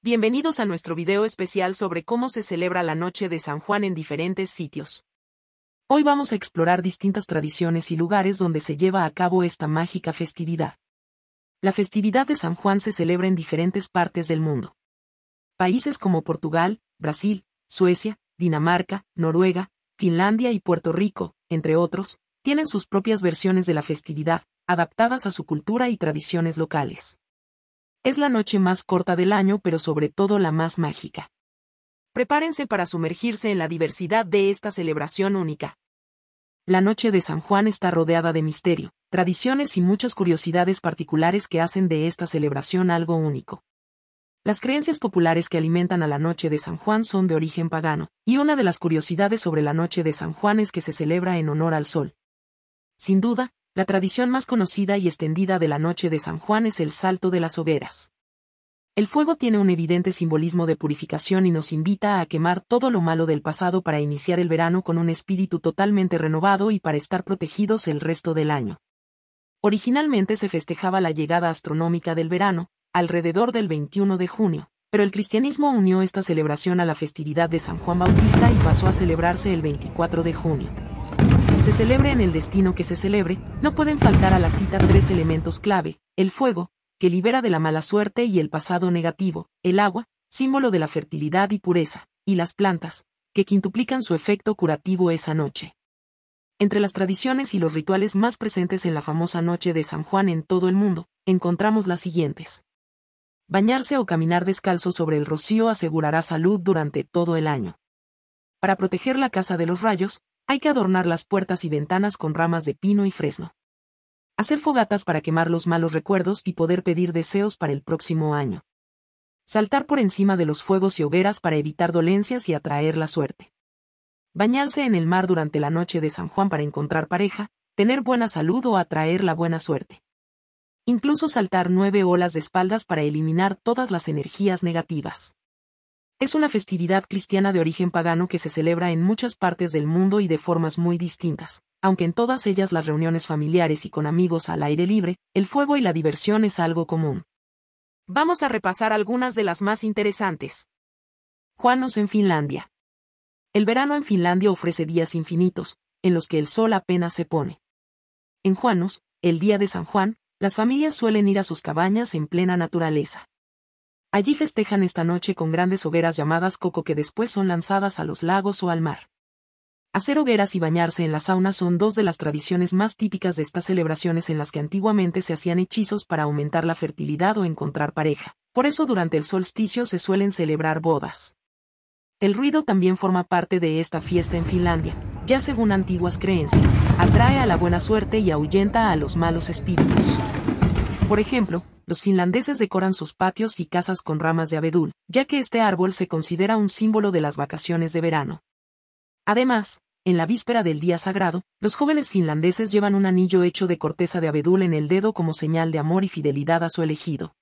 Bienvenidos a nuestro video especial sobre cómo se celebra la noche de San Juan en diferentes sitios. Hoy vamos a explorar distintas tradiciones y lugares donde se lleva a cabo esta mágica festividad. La festividad de San Juan se celebra en diferentes partes del mundo. Países como Portugal, Brasil, Suecia, Dinamarca, Noruega, Finlandia y Puerto Rico, entre otros, tienen sus propias versiones de la festividad, adaptadas a su cultura y tradiciones locales. Es la noche más corta del año pero sobre todo la más mágica. Prepárense para sumergirse en la diversidad de esta celebración única. La noche de San Juan está rodeada de misterio, tradiciones y muchas curiosidades particulares que hacen de esta celebración algo único. Las creencias populares que alimentan a la noche de San Juan son de origen pagano, y una de las curiosidades sobre la noche de San Juan es que se celebra en honor al sol. Sin duda, la tradición más conocida y extendida de la noche de San Juan es el salto de las hogueras. El fuego tiene un evidente simbolismo de purificación y nos invita a quemar todo lo malo del pasado para iniciar el verano con un espíritu totalmente renovado y para estar protegidos el resto del año. Originalmente se festejaba la llegada astronómica del verano, alrededor del 21 de junio, pero el cristianismo unió esta celebración a la festividad de San Juan Bautista y pasó a celebrarse el 24 de junio se celebre en el destino que se celebre, no pueden faltar a la cita tres elementos clave, el fuego, que libera de la mala suerte y el pasado negativo, el agua, símbolo de la fertilidad y pureza, y las plantas, que quintuplican su efecto curativo esa noche. Entre las tradiciones y los rituales más presentes en la famosa noche de San Juan en todo el mundo, encontramos las siguientes. Bañarse o caminar descalzo sobre el rocío asegurará salud durante todo el año. Para proteger la casa de los rayos, hay que adornar las puertas y ventanas con ramas de pino y fresno. Hacer fogatas para quemar los malos recuerdos y poder pedir deseos para el próximo año. Saltar por encima de los fuegos y hogueras para evitar dolencias y atraer la suerte. Bañarse en el mar durante la noche de San Juan para encontrar pareja, tener buena salud o atraer la buena suerte. Incluso saltar nueve olas de espaldas para eliminar todas las energías negativas. Es una festividad cristiana de origen pagano que se celebra en muchas partes del mundo y de formas muy distintas, aunque en todas ellas las reuniones familiares y con amigos al aire libre, el fuego y la diversión es algo común. Vamos a repasar algunas de las más interesantes. Juanos en Finlandia. El verano en Finlandia ofrece días infinitos, en los que el sol apenas se pone. En Juanos, el día de San Juan, las familias suelen ir a sus cabañas en plena naturaleza. Allí festejan esta noche con grandes hogueras llamadas coco que después son lanzadas a los lagos o al mar. Hacer hogueras y bañarse en la sauna son dos de las tradiciones más típicas de estas celebraciones en las que antiguamente se hacían hechizos para aumentar la fertilidad o encontrar pareja. Por eso durante el solsticio se suelen celebrar bodas. El ruido también forma parte de esta fiesta en Finlandia, ya según antiguas creencias, atrae a la buena suerte y ahuyenta a los malos espíritus. Por ejemplo, los finlandeses decoran sus patios y casas con ramas de abedul, ya que este árbol se considera un símbolo de las vacaciones de verano. Además, en la víspera del día sagrado, los jóvenes finlandeses llevan un anillo hecho de corteza de abedul en el dedo como señal de amor y fidelidad a su elegido.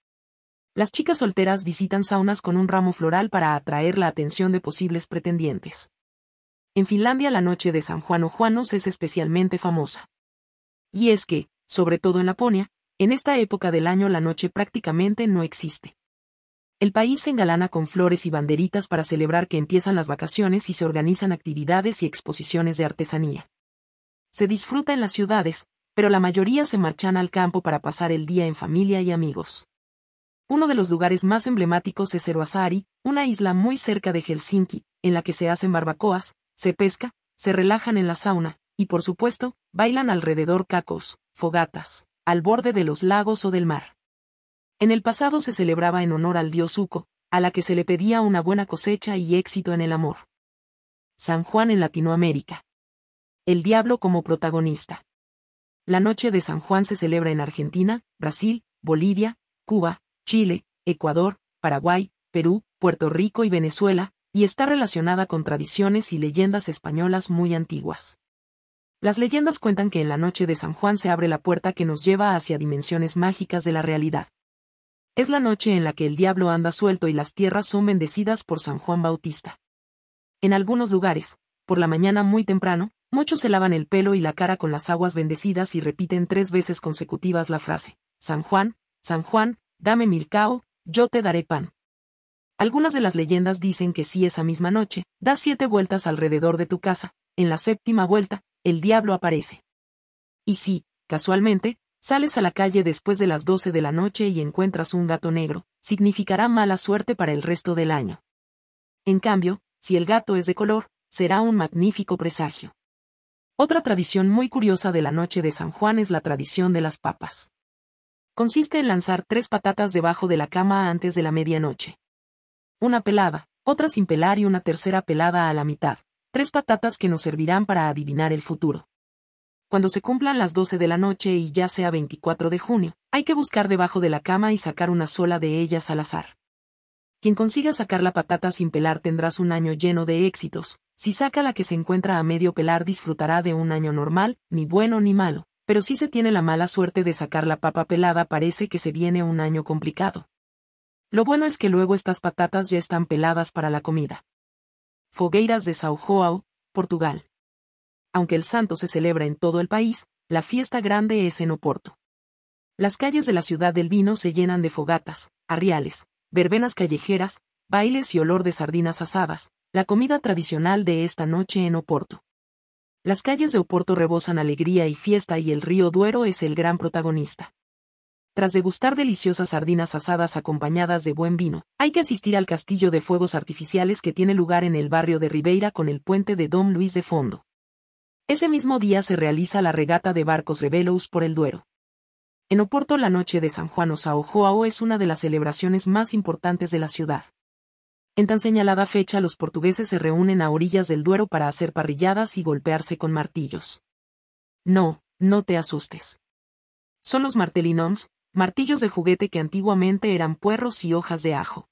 Las chicas solteras visitan saunas con un ramo floral para atraer la atención de posibles pretendientes. En Finlandia la noche de San Juan o Juanos es especialmente famosa. Y es que, sobre todo en Laponia, en esta época del año la noche prácticamente no existe. El país se engalana con flores y banderitas para celebrar que empiezan las vacaciones y se organizan actividades y exposiciones de artesanía. Se disfruta en las ciudades, pero la mayoría se marchan al campo para pasar el día en familia y amigos. Uno de los lugares más emblemáticos es Eroasari, una isla muy cerca de Helsinki, en la que se hacen barbacoas, se pesca, se relajan en la sauna, y por supuesto, bailan alrededor cacos, fogatas al borde de los lagos o del mar. En el pasado se celebraba en honor al dios Uco, a la que se le pedía una buena cosecha y éxito en el amor. San Juan en Latinoamérica. El diablo como protagonista. La noche de San Juan se celebra en Argentina, Brasil, Bolivia, Cuba, Chile, Ecuador, Paraguay, Perú, Puerto Rico y Venezuela, y está relacionada con tradiciones y leyendas españolas muy antiguas. Las leyendas cuentan que en la noche de San Juan se abre la puerta que nos lleva hacia dimensiones mágicas de la realidad. Es la noche en la que el diablo anda suelto y las tierras son bendecidas por San Juan Bautista. En algunos lugares, por la mañana muy temprano, muchos se lavan el pelo y la cara con las aguas bendecidas y repiten tres veces consecutivas la frase, San Juan, San Juan, dame milcao, yo te daré pan. Algunas de las leyendas dicen que si esa misma noche, das siete vueltas alrededor de tu casa, en la séptima vuelta, el diablo aparece. Y si, casualmente, sales a la calle después de las 12 de la noche y encuentras un gato negro, significará mala suerte para el resto del año. En cambio, si el gato es de color, será un magnífico presagio. Otra tradición muy curiosa de la noche de San Juan es la tradición de las papas. Consiste en lanzar tres patatas debajo de la cama antes de la medianoche. Una pelada, otra sin pelar y una tercera pelada a la mitad tres patatas que nos servirán para adivinar el futuro. Cuando se cumplan las 12 de la noche y ya sea 24 de junio, hay que buscar debajo de la cama y sacar una sola de ellas al azar. Quien consiga sacar la patata sin pelar tendrás un año lleno de éxitos, si saca la que se encuentra a medio pelar disfrutará de un año normal, ni bueno ni malo, pero si se tiene la mala suerte de sacar la papa pelada parece que se viene un año complicado. Lo bueno es que luego estas patatas ya están peladas para la comida. Fogueiras de São João, Portugal. Aunque el santo se celebra en todo el país, la fiesta grande es en Oporto. Las calles de la ciudad del vino se llenan de fogatas, arriales, verbenas callejeras, bailes y olor de sardinas asadas, la comida tradicional de esta noche en Oporto. Las calles de Oporto rebosan alegría y fiesta y el río Duero es el gran protagonista tras degustar deliciosas sardinas asadas acompañadas de buen vino, hay que asistir al castillo de fuegos artificiales que tiene lugar en el barrio de Ribeira con el puente de Don Luis de Fondo. Ese mismo día se realiza la regata de barcos rebelos por el Duero. En Oporto la noche de San Juan o Joao es una de las celebraciones más importantes de la ciudad. En tan señalada fecha los portugueses se reúnen a orillas del Duero para hacer parrilladas y golpearse con martillos. No, no te asustes. Son los martelinons, martillos de juguete que antiguamente eran puerros y hojas de ajo.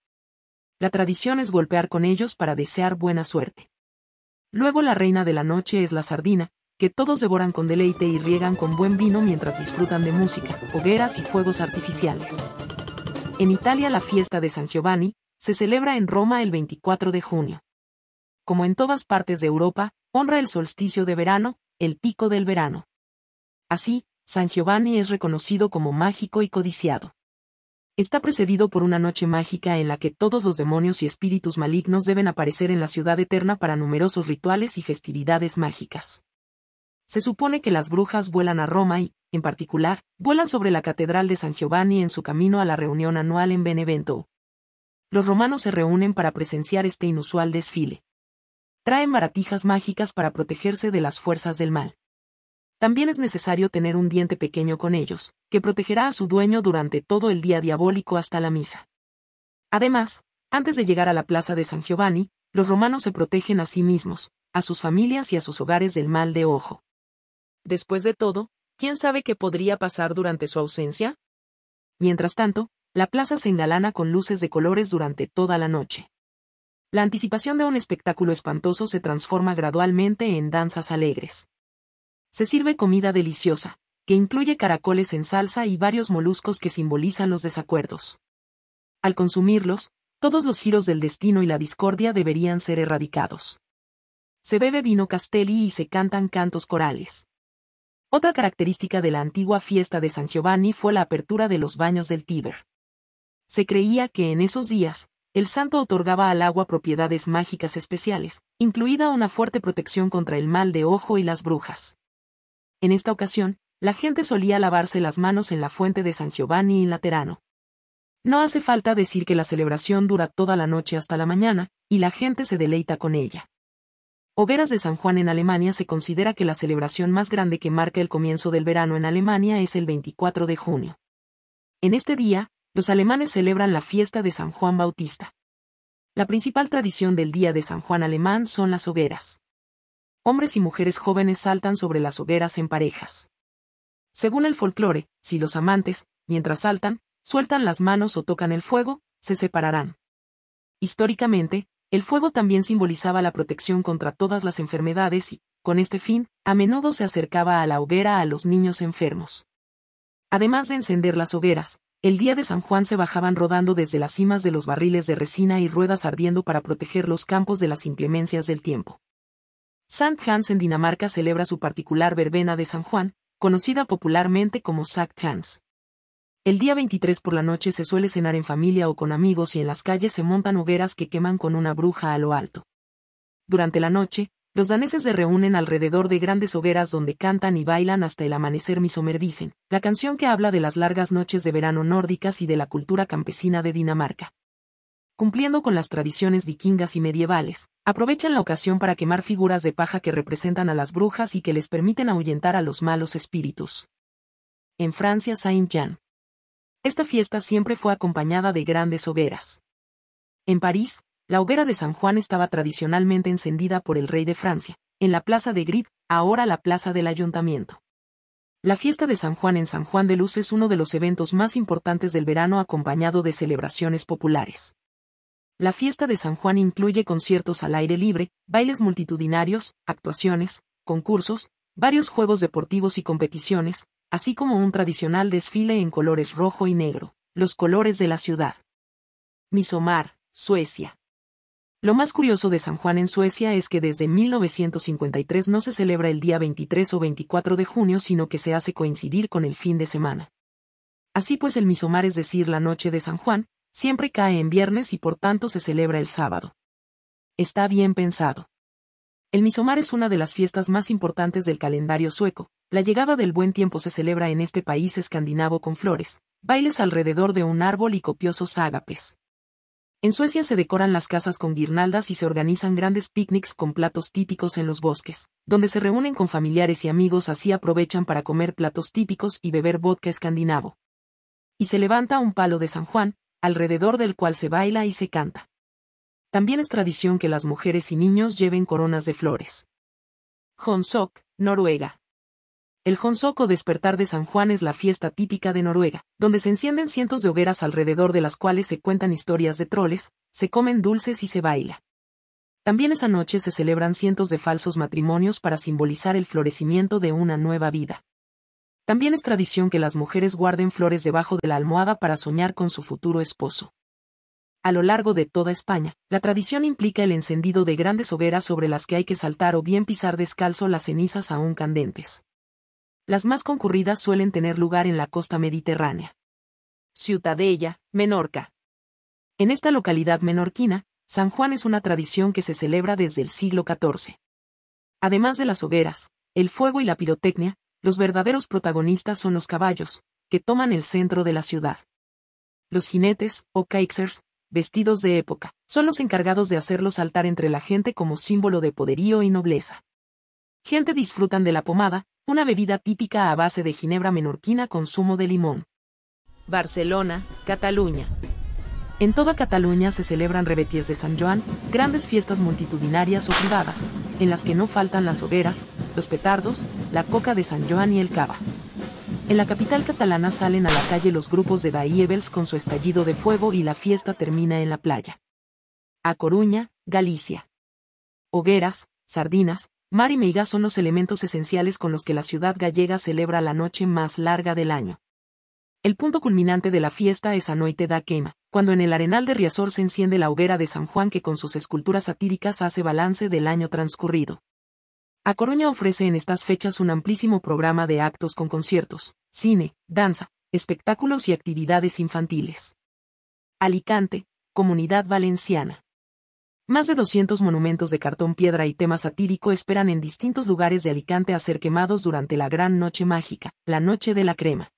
La tradición es golpear con ellos para desear buena suerte. Luego la reina de la noche es la sardina, que todos devoran con deleite y riegan con buen vino mientras disfrutan de música, hogueras y fuegos artificiales. En Italia la fiesta de San Giovanni se celebra en Roma el 24 de junio. Como en todas partes de Europa, honra el solsticio de verano, el pico del verano. Así, San Giovanni es reconocido como mágico y codiciado. Está precedido por una noche mágica en la que todos los demonios y espíritus malignos deben aparecer en la ciudad eterna para numerosos rituales y festividades mágicas. Se supone que las brujas vuelan a Roma y, en particular, vuelan sobre la Catedral de San Giovanni en su camino a la reunión anual en Benevento. Los romanos se reúnen para presenciar este inusual desfile. Traen baratijas mágicas para protegerse de las fuerzas del mal. También es necesario tener un diente pequeño con ellos, que protegerá a su dueño durante todo el día diabólico hasta la misa. Además, antes de llegar a la plaza de San Giovanni, los romanos se protegen a sí mismos, a sus familias y a sus hogares del mal de ojo. Después de todo, ¿quién sabe qué podría pasar durante su ausencia? Mientras tanto, la plaza se engalana con luces de colores durante toda la noche. La anticipación de un espectáculo espantoso se transforma gradualmente en danzas alegres. Se sirve comida deliciosa, que incluye caracoles en salsa y varios moluscos que simbolizan los desacuerdos. Al consumirlos, todos los giros del destino y la discordia deberían ser erradicados. Se bebe vino castelli y se cantan cantos corales. Otra característica de la antigua fiesta de San Giovanni fue la apertura de los baños del Tíber. Se creía que en esos días, el santo otorgaba al agua propiedades mágicas especiales, incluida una fuerte protección contra el mal de ojo y las brujas. En esta ocasión, la gente solía lavarse las manos en la fuente de San Giovanni in Laterano. No hace falta decir que la celebración dura toda la noche hasta la mañana, y la gente se deleita con ella. Hogueras de San Juan en Alemania se considera que la celebración más grande que marca el comienzo del verano en Alemania es el 24 de junio. En este día, los alemanes celebran la fiesta de San Juan Bautista. La principal tradición del Día de San Juan alemán son las hogueras hombres y mujeres jóvenes saltan sobre las hogueras en parejas. Según el folclore, si los amantes, mientras saltan, sueltan las manos o tocan el fuego, se separarán. Históricamente, el fuego también simbolizaba la protección contra todas las enfermedades y, con este fin, a menudo se acercaba a la hoguera a los niños enfermos. Además de encender las hogueras, el día de San Juan se bajaban rodando desde las cimas de los barriles de resina y ruedas ardiendo para proteger los campos de las inclemencias del tiempo. Sankt Hans en Dinamarca celebra su particular verbena de San Juan, conocida popularmente como Sankt Hans. El día 23 por la noche se suele cenar en familia o con amigos y en las calles se montan hogueras que queman con una bruja a lo alto. Durante la noche, los daneses se reúnen alrededor de grandes hogueras donde cantan y bailan hasta el amanecer Misomerdicen, la canción que habla de las largas noches de verano nórdicas y de la cultura campesina de Dinamarca cumpliendo con las tradiciones vikingas y medievales, aprovechan la ocasión para quemar figuras de paja que representan a las brujas y que les permiten ahuyentar a los malos espíritus. En Francia Saint-Jean. Esta fiesta siempre fue acompañada de grandes hogueras. En París, la hoguera de San Juan estaba tradicionalmente encendida por el rey de Francia, en la plaza de Grip, ahora la plaza del ayuntamiento. La fiesta de San Juan en San Juan de Luz es uno de los eventos más importantes del verano acompañado de celebraciones populares. La fiesta de San Juan incluye conciertos al aire libre, bailes multitudinarios, actuaciones, concursos, varios juegos deportivos y competiciones, así como un tradicional desfile en colores rojo y negro, los colores de la ciudad. Misomar, Suecia. Lo más curioso de San Juan en Suecia es que desde 1953 no se celebra el día 23 o 24 de junio, sino que se hace coincidir con el fin de semana. Así pues el misomar, es decir, la noche de San Juan, siempre cae en viernes y por tanto se celebra el sábado. Está bien pensado. El misomar es una de las fiestas más importantes del calendario sueco. La llegada del buen tiempo se celebra en este país escandinavo con flores, bailes alrededor de un árbol y copiosos ágapes. En Suecia se decoran las casas con guirnaldas y se organizan grandes picnics con platos típicos en los bosques, donde se reúnen con familiares y amigos así aprovechan para comer platos típicos y beber vodka escandinavo. Y se levanta un palo de San Juan, alrededor del cual se baila y se canta. También es tradición que las mujeres y niños lleven coronas de flores. Honsok, Noruega. El Honsok o despertar de San Juan es la fiesta típica de Noruega, donde se encienden cientos de hogueras alrededor de las cuales se cuentan historias de troles, se comen dulces y se baila. También esa noche se celebran cientos de falsos matrimonios para simbolizar el florecimiento de una nueva vida. También es tradición que las mujeres guarden flores debajo de la almohada para soñar con su futuro esposo. A lo largo de toda España, la tradición implica el encendido de grandes hogueras sobre las que hay que saltar o bien pisar descalzo las cenizas aún candentes. Las más concurridas suelen tener lugar en la costa mediterránea. Ciutadella, Menorca. En esta localidad menorquina, San Juan es una tradición que se celebra desde el siglo XIV. Además de las hogueras, el fuego y la pirotecnia, los verdaderos protagonistas son los caballos, que toman el centro de la ciudad. Los jinetes, o caixers, vestidos de época, son los encargados de hacerlos saltar entre la gente como símbolo de poderío y nobleza. Gente disfrutan de la pomada, una bebida típica a base de ginebra menorquina con zumo de limón. Barcelona, Cataluña, en toda Cataluña se celebran rebeties de San Joan, grandes fiestas multitudinarias o privadas, en las que no faltan las hogueras, los petardos, la coca de San Joan y el cava. En la capital catalana salen a la calle los grupos de Daievels con su estallido de fuego y la fiesta termina en la playa. A Coruña, Galicia. Hogueras, sardinas, mar y meiga son los elementos esenciales con los que la ciudad gallega celebra la noche más larga del año. El punto culminante de la fiesta es anoite da Quema, cuando en el Arenal de Riazor se enciende la hoguera de San Juan que con sus esculturas satíricas hace balance del año transcurrido. A Coruña ofrece en estas fechas un amplísimo programa de actos con conciertos, cine, danza, espectáculos y actividades infantiles. Alicante, Comunidad Valenciana. Más de 200 monumentos de cartón piedra y tema satírico esperan en distintos lugares de Alicante a ser quemados durante la gran noche mágica, la noche de la crema.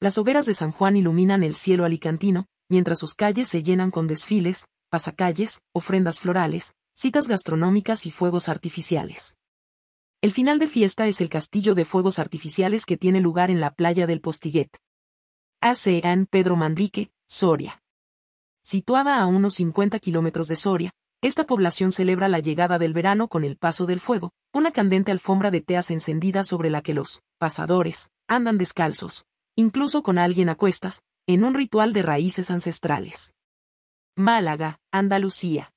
Las hogueras de San Juan iluminan el cielo alicantino, mientras sus calles se llenan con desfiles, pasacalles, ofrendas florales, citas gastronómicas y fuegos artificiales. El final de fiesta es el castillo de fuegos artificiales que tiene lugar en la playa del Postiguet. ACAN Pedro Manrique, Soria. Situada a unos 50 kilómetros de Soria, esta población celebra la llegada del verano con el paso del fuego, una candente alfombra de teas encendida sobre la que los pasadores andan descalzos, incluso con alguien a cuestas, en un ritual de raíces ancestrales. Málaga, Andalucía.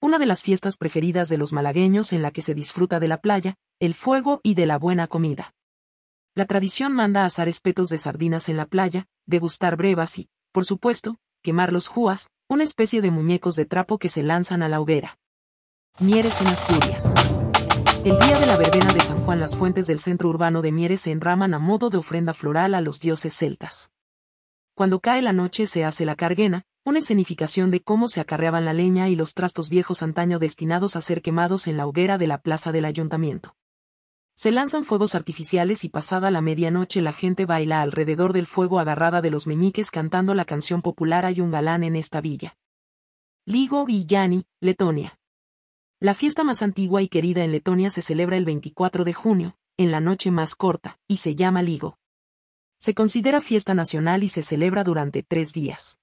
Una de las fiestas preferidas de los malagueños en la que se disfruta de la playa, el fuego y de la buena comida. La tradición manda asar espetos de sardinas en la playa, degustar brevas y, por supuesto, quemar los juas, una especie de muñecos de trapo que se lanzan a la hoguera. Mieres en Asturias. El día de la verbena de San Juan las fuentes del centro urbano de Mieres se enraman a modo de ofrenda floral a los dioses celtas. Cuando cae la noche se hace la carguena, una escenificación de cómo se acarreaban la leña y los trastos viejos antaño destinados a ser quemados en la hoguera de la plaza del ayuntamiento. Se lanzan fuegos artificiales y pasada la medianoche la gente baila alrededor del fuego agarrada de los meñiques cantando la canción popular Hay un galán en esta villa. Ligo Villani, Letonia. La fiesta más antigua y querida en Letonia se celebra el 24 de junio, en la noche más corta, y se llama Ligo. Se considera fiesta nacional y se celebra durante tres días.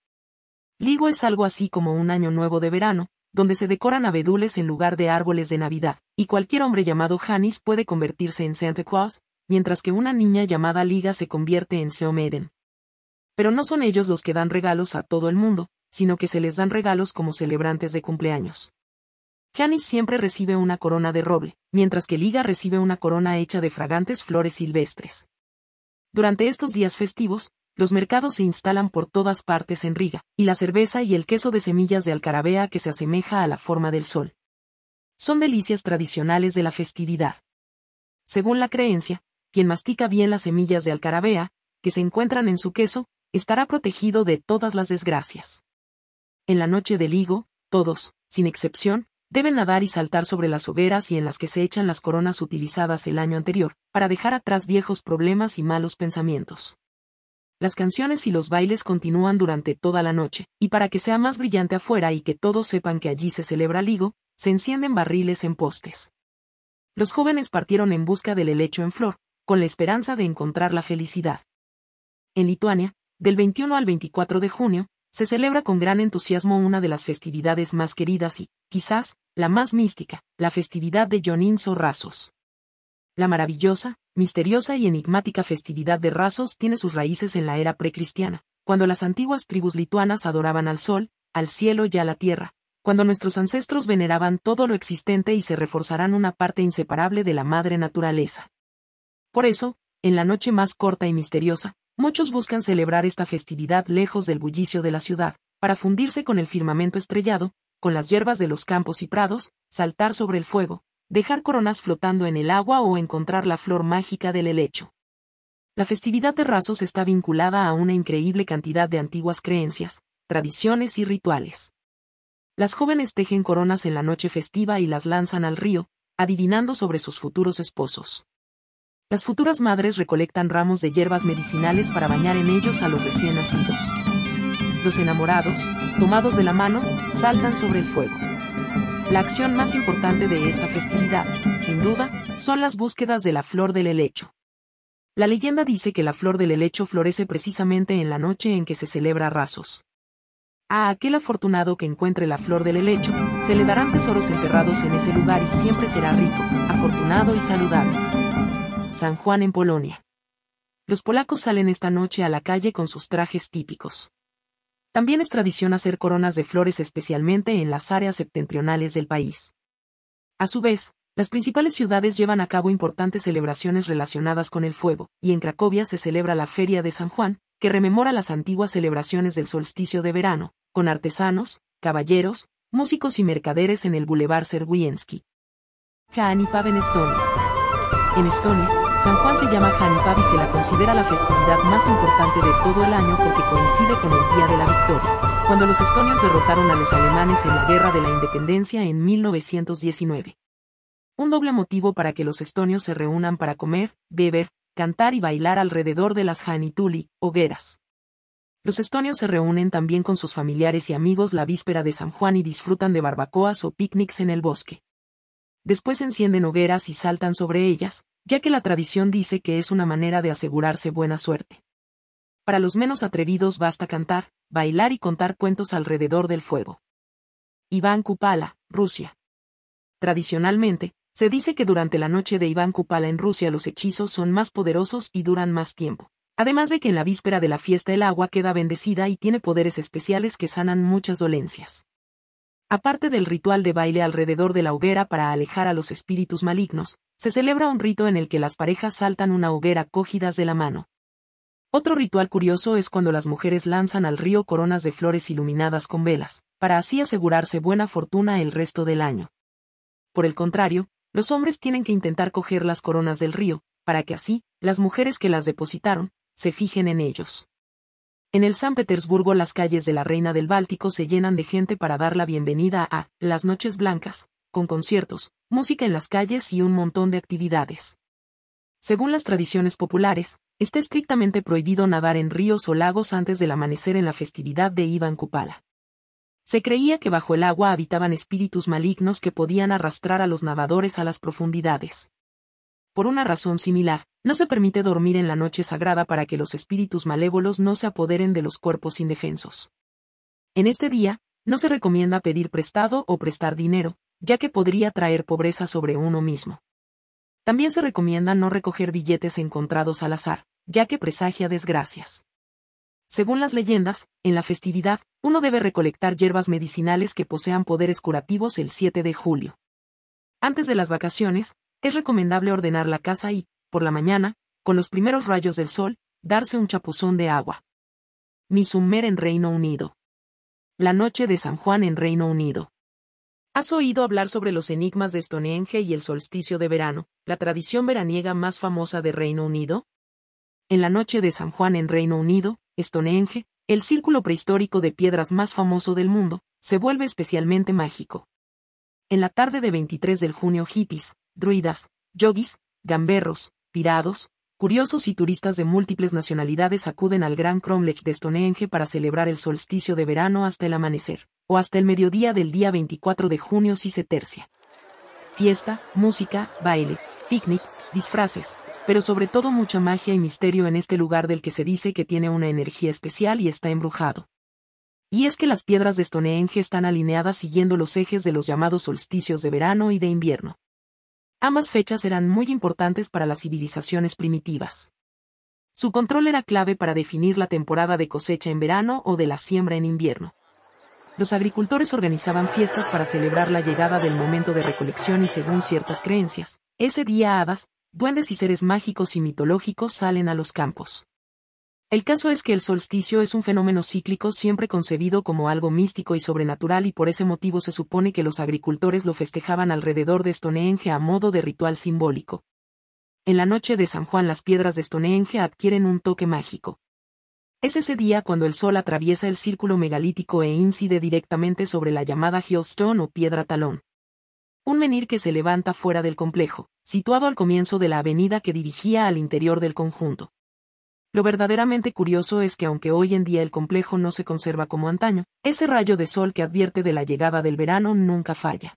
Ligo es algo así como un año nuevo de verano, donde se decoran abedules en lugar de árboles de Navidad, y cualquier hombre llamado Hannis puede convertirse en Santa Claus, mientras que una niña llamada Liga se convierte en Seomeden. Pero no son ellos los que dan regalos a todo el mundo, sino que se les dan regalos como celebrantes de cumpleaños. Janis siempre recibe una corona de roble, mientras que Liga recibe una corona hecha de fragantes flores silvestres. Durante estos días festivos, los mercados se instalan por todas partes en Riga, y la cerveza y el queso de semillas de alcarabea que se asemeja a la forma del sol. Son delicias tradicionales de la festividad. Según la creencia, quien mastica bien las semillas de alcarabea, que se encuentran en su queso, estará protegido de todas las desgracias. En la noche del higo, todos, sin excepción, Deben nadar y saltar sobre las hogueras y en las que se echan las coronas utilizadas el año anterior, para dejar atrás viejos problemas y malos pensamientos. Las canciones y los bailes continúan durante toda la noche, y para que sea más brillante afuera y que todos sepan que allí se celebra Ligo, se encienden barriles en postes. Los jóvenes partieron en busca del helecho en flor, con la esperanza de encontrar la felicidad. En Lituania, del 21 al 24 de junio, se celebra con gran entusiasmo una de las festividades más queridas y, quizás, la más mística, la festividad de Jonin Razos. La maravillosa, misteriosa y enigmática festividad de Rasos tiene sus raíces en la era precristiana, cuando las antiguas tribus lituanas adoraban al sol, al cielo y a la tierra, cuando nuestros ancestros veneraban todo lo existente y se reforzarán una parte inseparable de la madre naturaleza. Por eso, en la noche más corta y misteriosa, muchos buscan celebrar esta festividad lejos del bullicio de la ciudad, para fundirse con el firmamento estrellado, con las hierbas de los campos y prados, saltar sobre el fuego, dejar coronas flotando en el agua o encontrar la flor mágica del helecho. La festividad de rasos está vinculada a una increíble cantidad de antiguas creencias, tradiciones y rituales. Las jóvenes tejen coronas en la noche festiva y las lanzan al río, adivinando sobre sus futuros esposos. Las futuras madres recolectan ramos de hierbas medicinales para bañar en ellos a los recién nacidos los enamorados, tomados de la mano, saltan sobre el fuego. La acción más importante de esta festividad, sin duda, son las búsquedas de la flor del helecho. La leyenda dice que la flor del helecho florece precisamente en la noche en que se celebra rasos. A aquel afortunado que encuentre la flor del helecho, se le darán tesoros enterrados en ese lugar y siempre será rico, afortunado y saludable. San Juan en Polonia. Los polacos salen esta noche a la calle con sus trajes típicos. También es tradición hacer coronas de flores especialmente en las áreas septentrionales del país. A su vez, las principales ciudades llevan a cabo importantes celebraciones relacionadas con el fuego, y en Cracovia se celebra la Feria de San Juan, que rememora las antiguas celebraciones del solsticio de verano, con artesanos, caballeros, músicos y mercaderes en el bulevar Serguienski. Kaani Estonia. En Estonia, San Juan se llama Hanipavi y se la considera la festividad más importante de todo el año porque coincide con el Día de la Victoria, cuando los estonios derrotaron a los alemanes en la Guerra de la Independencia en 1919. Un doble motivo para que los estonios se reúnan para comer, beber, cantar y bailar alrededor de las Hanituli, hogueras. Los estonios se reúnen también con sus familiares y amigos la víspera de San Juan y disfrutan de barbacoas o picnics en el bosque. Después encienden hogueras y saltan sobre ellas, ya que la tradición dice que es una manera de asegurarse buena suerte. Para los menos atrevidos basta cantar, bailar y contar cuentos alrededor del fuego. Iván Kupala, Rusia. Tradicionalmente, se dice que durante la noche de Iván Kupala en Rusia los hechizos son más poderosos y duran más tiempo. Además de que en la víspera de la fiesta el agua queda bendecida y tiene poderes especiales que sanan muchas dolencias. Aparte del ritual de baile alrededor de la hoguera para alejar a los espíritus malignos, se celebra un rito en el que las parejas saltan una hoguera cogidas de la mano. Otro ritual curioso es cuando las mujeres lanzan al río coronas de flores iluminadas con velas, para así asegurarse buena fortuna el resto del año. Por el contrario, los hombres tienen que intentar coger las coronas del río, para que así, las mujeres que las depositaron, se fijen en ellos. En el San Petersburgo las calles de la Reina del Báltico se llenan de gente para dar la bienvenida a las Noches Blancas, con conciertos, música en las calles y un montón de actividades. Según las tradiciones populares, está estrictamente prohibido nadar en ríos o lagos antes del amanecer en la festividad de Iván Kupala. Se creía que bajo el agua habitaban espíritus malignos que podían arrastrar a los nadadores a las profundidades. Por una razón similar, no se permite dormir en la noche sagrada para que los espíritus malévolos no se apoderen de los cuerpos indefensos. En este día, no se recomienda pedir prestado o prestar dinero, ya que podría traer pobreza sobre uno mismo. También se recomienda no recoger billetes encontrados al azar, ya que presagia desgracias. Según las leyendas, en la festividad, uno debe recolectar hierbas medicinales que posean poderes curativos el 7 de julio. Antes de las vacaciones, es recomendable ordenar la casa y, por la mañana, con los primeros rayos del sol, darse un chapuzón de agua. Misumer en Reino Unido. La noche de San Juan en Reino Unido. Has oído hablar sobre los enigmas de Stonehenge y el solsticio de verano, la tradición veraniega más famosa de Reino Unido? En la noche de San Juan en Reino Unido, Stonehenge, el círculo prehistórico de piedras más famoso del mundo, se vuelve especialmente mágico. En la tarde de 23 de junio hippies, druidas, yogis, gamberros, pirados, Curiosos y turistas de múltiples nacionalidades acuden al Gran Cromlech de Stonehenge para celebrar el solsticio de verano hasta el amanecer, o hasta el mediodía del día 24 de junio si se tercia. Fiesta, música, baile, picnic, disfraces, pero sobre todo mucha magia y misterio en este lugar del que se dice que tiene una energía especial y está embrujado. Y es que las piedras de Stonehenge están alineadas siguiendo los ejes de los llamados solsticios de verano y de invierno. Ambas fechas eran muy importantes para las civilizaciones primitivas. Su control era clave para definir la temporada de cosecha en verano o de la siembra en invierno. Los agricultores organizaban fiestas para celebrar la llegada del momento de recolección y según ciertas creencias, ese día hadas, duendes y seres mágicos y mitológicos salen a los campos. El caso es que el solsticio es un fenómeno cíclico siempre concebido como algo místico y sobrenatural y por ese motivo se supone que los agricultores lo festejaban alrededor de Stonehenge a modo de ritual simbólico. En la noche de San Juan las piedras de Stonehenge adquieren un toque mágico. Es ese día cuando el sol atraviesa el círculo megalítico e incide directamente sobre la llamada stone o piedra talón. Un menhir que se levanta fuera del complejo, situado al comienzo de la avenida que dirigía al interior del conjunto. Lo verdaderamente curioso es que aunque hoy en día el complejo no se conserva como antaño, ese rayo de sol que advierte de la llegada del verano nunca falla.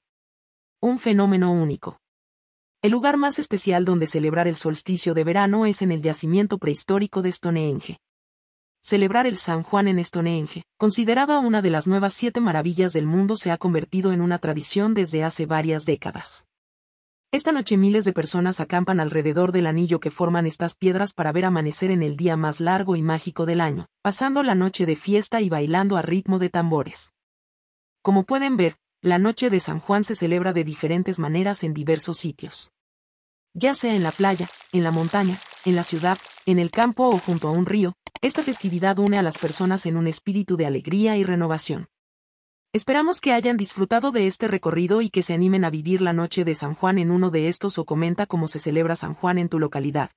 Un fenómeno único. El lugar más especial donde celebrar el solsticio de verano es en el yacimiento prehistórico de Stonehenge. Celebrar el San Juan en Stonehenge, considerada una de las nuevas siete maravillas del mundo, se ha convertido en una tradición desde hace varias décadas. Esta noche miles de personas acampan alrededor del anillo que forman estas piedras para ver amanecer en el día más largo y mágico del año, pasando la noche de fiesta y bailando a ritmo de tambores. Como pueden ver, la noche de San Juan se celebra de diferentes maneras en diversos sitios. Ya sea en la playa, en la montaña, en la ciudad, en el campo o junto a un río, esta festividad une a las personas en un espíritu de alegría y renovación. Esperamos que hayan disfrutado de este recorrido y que se animen a vivir la noche de San Juan en uno de estos o comenta cómo se celebra San Juan en tu localidad.